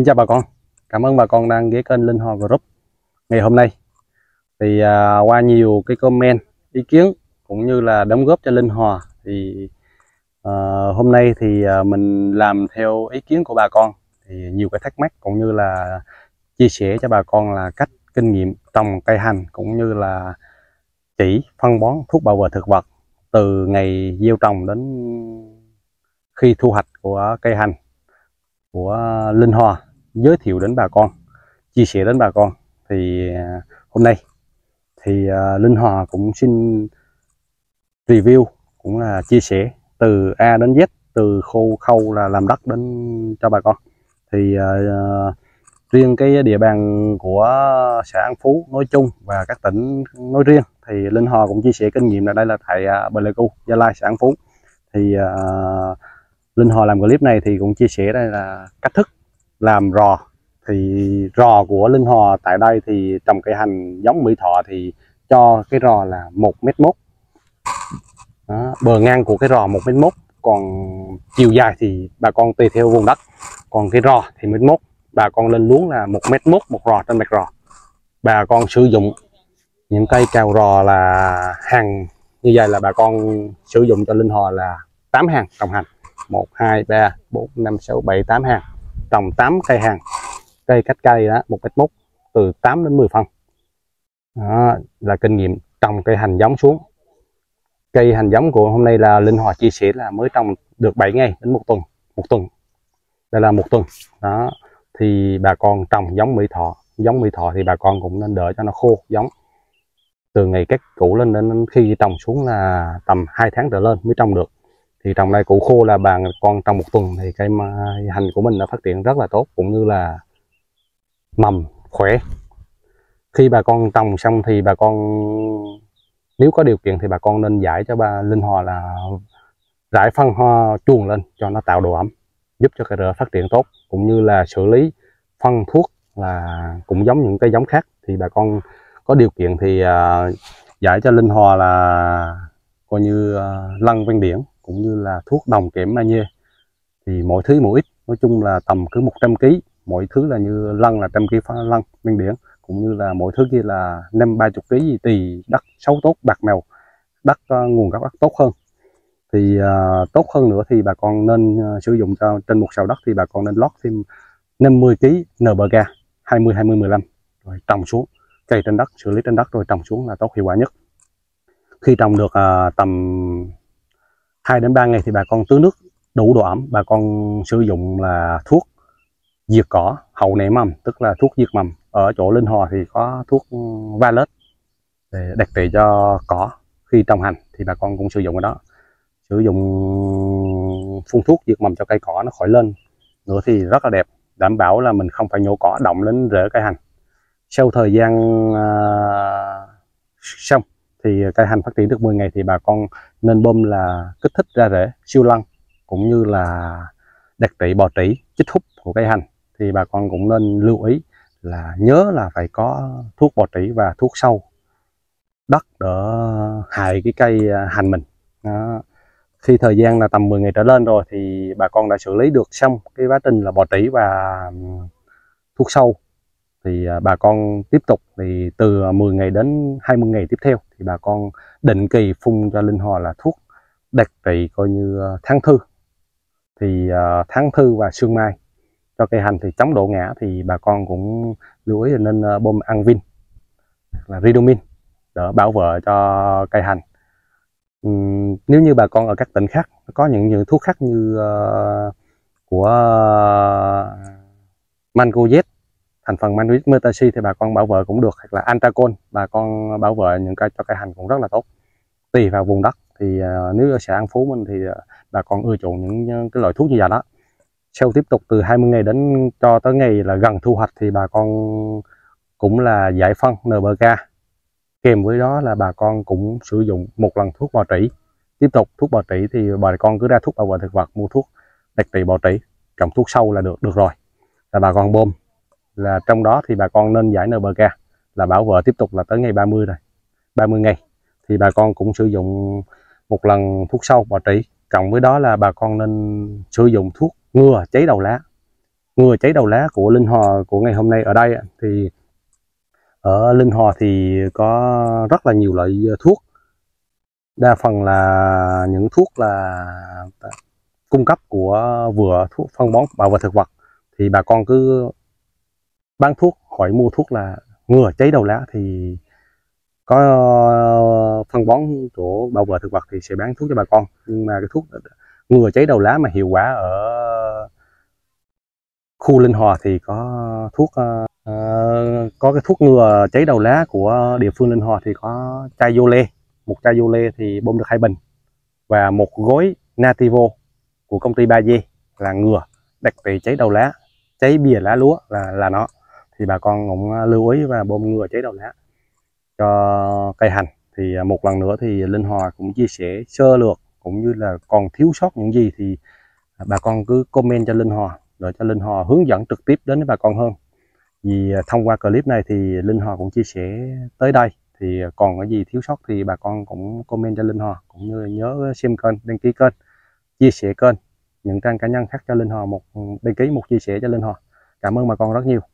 Xin chào bà con, cảm ơn bà con đang ghé kênh Linh Hò Group Ngày hôm nay thì à, qua nhiều cái comment, ý kiến cũng như là đóng góp cho Linh Hòa thì à, hôm nay thì à, mình làm theo ý kiến của bà con thì nhiều cái thắc mắc cũng như là chia sẻ cho bà con là cách kinh nghiệm trồng cây hành cũng như là chỉ phân bón thuốc bảo vệ thực vật từ ngày gieo trồng đến khi thu hoạch của cây hành của Linh Hòa giới thiệu đến bà con chia sẻ đến bà con thì à, hôm nay thì à, Linh Hòa cũng xin review cũng là chia sẻ từ A đến Z từ khâu khâu là làm đất đến cho bà con thì uh, riêng cái địa bàn của xã An Phú nói chung và các tỉnh nói riêng thì Linh Hòa cũng chia sẻ kinh nghiệm là đây là tại Lê Pleiku Gia Lai xã An Phú thì uh, Linh Hòa làm clip này thì cũng chia sẻ đây là cách thức làm rò thì rò của Linh Hòa tại đây thì trồng cây hành giống Mỹ Thọ thì cho cái rò là một mét mốt bờ ngang của cái rò một mét mốt còn chiều dài thì bà con tùy theo vùng đất còn cái rò thì mét mốt bà con lên luống là một mét mốt một rò trên mặt rò bà con sử dụng những cây cào rò là hàng như vậy là bà con sử dụng cho Linh Hòa là 8 hàng trồng hành 1, 2, 3, 4, 5, 6, 7, 8 hàng trồng 8 cây hàng cây cách cây đó một mét mốt từ 8 đến 10 phân đó, là kinh nghiệm trồng cây hành giống xuống cây hành giống của hôm nay là linh hoạt chia sẻ là mới trồng được 7 ngày đến một tuần một tuần đây là một tuần đó thì bà con trồng giống mỹ thọ giống mỹ thọ thì bà con cũng nên đợi cho nó khô giống từ ngày cắt củ lên đến khi trồng xuống là tầm 2 tháng trở lên mới trồng được thì trồng đây củ khô là bà con trong một tuần thì cây hành của mình đã phát triển rất là tốt cũng như là mầm khỏe khi bà con trồng xong thì bà con nếu có điều kiện thì bà con nên giải cho bà linh hòa là rải phân hoa chuồng lên cho nó tạo độ ẩm giúp cho cây rửa phát triển tốt cũng như là xử lý phân thuốc là cũng giống những cây giống khác thì bà con có điều kiện thì uh, giải cho linh hòa là coi như uh, à, lăn ven biển cũng như là thuốc đồng kẽm magie thì mọi thứ mỗi ít nói chung là tầm cứ 100 kg mọi thứ là như lăng là trăm kg pha lăng miên biển cũng như là mọi thứ kia là năm ba chục kg gì tùy đất xấu tốt bạc mèo đất uh, nguồn gốc đất tốt hơn thì uh, tốt hơn nữa thì bà con nên uh, sử dụng cho trên một sào đất thì bà con nên lót thêm 50 kg NPK 20 20 15 rồi trồng xuống cày trên đất xử lý trên đất rồi trồng xuống là tốt hiệu quả nhất khi trồng được uh, tầm 2 đến 3 ngày thì bà con tưới nước đủ độ ẩm bà con sử dụng là thuốc diệt cỏ hậu nảy mầm tức là thuốc diệt mầm ở chỗ linh hòa thì có thuốc valet để đặc trị cho cỏ khi trồng hành thì bà con cũng sử dụng cái đó sử dụng phun thuốc diệt mầm cho cây cỏ nó khỏi lên nữa thì rất là đẹp đảm bảo là mình không phải nhổ cỏ động đến rễ cây hành sau thời gian uh, à, xong thì ờ, cây hành phát triển được 10 ngày thì bà con nên bơm là kích thích ra rễ siêu lăng cũng như là đặc trị bò trĩ chích hút của cây hành thì bà con cũng nên lưu ý là nhớ là phải có thuốc bò trĩ và thuốc sâu đất đỡ hại cái cây ờ, hành mình Đó. khi thời gian là tầm 10 ngày trở lên rồi thì bà con đã xử lý được xong cái quá trình là bò trĩ và thuốc sâu thì à, bà con tiếp tục thì từ 10 à, ngày đến 20 ngày tiếp theo thì bà con định kỳ phun cho linh hò là thuốc đặc trị coi như à, tháng thư thì tháng thư và sương mai cho cây hành thì chống độ ngã thì bà con cũng lưu ý nên bơm ăn vin là ridomin để bảo vệ cho cây hành nếu như bà con ở các tỉnh khác có những những thuốc khác như của uh, mango z thành phần manuit mutaci thì bà con bảo vệ cũng được hoặc là antracon bà con bảo vệ những cái cho cây hành cũng rất là tốt tùy vào vùng đất thì uh, nếu ở xã An Phú mình thì uh, bà con ưa chuộng những, những à, cái loại thuốc như vậy đó sau tiếp tục từ 20 ngày đến cho tới ngày là gần thu hoạch thì bà con cũng là giải phân nbk kèm với đó là bà con cũng sử dụng một lần thuốc bò trĩ tiếp tục thuốc bò trĩ thì bà con cứ ra thuốc bảo vệ thực vật mua thuốc đặc trị bò trĩ cầm thuốc sâu là được được rồi là bà con bơm là trong đó thì bà con nên giải nơ NPK là bảo vệ tiếp tục là tới ngày 30 rồi 30 ngày thì bà con cũng sử dụng một lần thuốc sâu bò trị cộng với đó là bà con nên sử dụng thuốc ngừa cháy đầu lá ngừa cháy đầu lá của linh hò của ngày hôm nay ở đây thì ở linh hò thì có rất là nhiều loại thuốc đa phần là những thuốc là cung cấp của vừa thuốc phân bón bảo vệ thực vật thì bà con cứ bán thuốc hỏi mua thuốc là ngừa cháy đầu lá thì có phân bón chỗ bảo vệ thực vật thì sẽ bán thuốc cho bà con nhưng mà cái thuốc ngừa cháy đầu lá mà hiệu quả ở khu linh hòa thì có thuốc ờ, ờ, có cái thuốc ngừa cháy đầu lá của địa phương linh hòa thì có chai vô lê một chai vô lê thì bơm được hai bình và một gói nativo của công ty ba d là ngừa đặc biệt cháy đầu lá cháy bìa lá lúa là là nó thì bà con cũng à, lưu ý và bơm ngừa chế đầu lá cho cây hành thì à, một lần nữa thì linh hòa cũng chia sẻ sơ lược cũng như là còn thiếu sót những gì thì bà con cứ comment cho linh hòa rồi cho linh hòa hướng dẫn trực tiếp đến với bà con hơn vì à, thông qua clip này thì linh hòa cũng chia sẻ tới đây thì còn cái gì thiếu sót thì bà con cũng comment cho linh hòa cũng như nhớ xem kênh đăng ký kênh chia sẻ kênh những trang cá nhân khác cho linh hòa một ừ, đăng ký một chia sẻ cho linh hòa cảm ơn bà con rất nhiều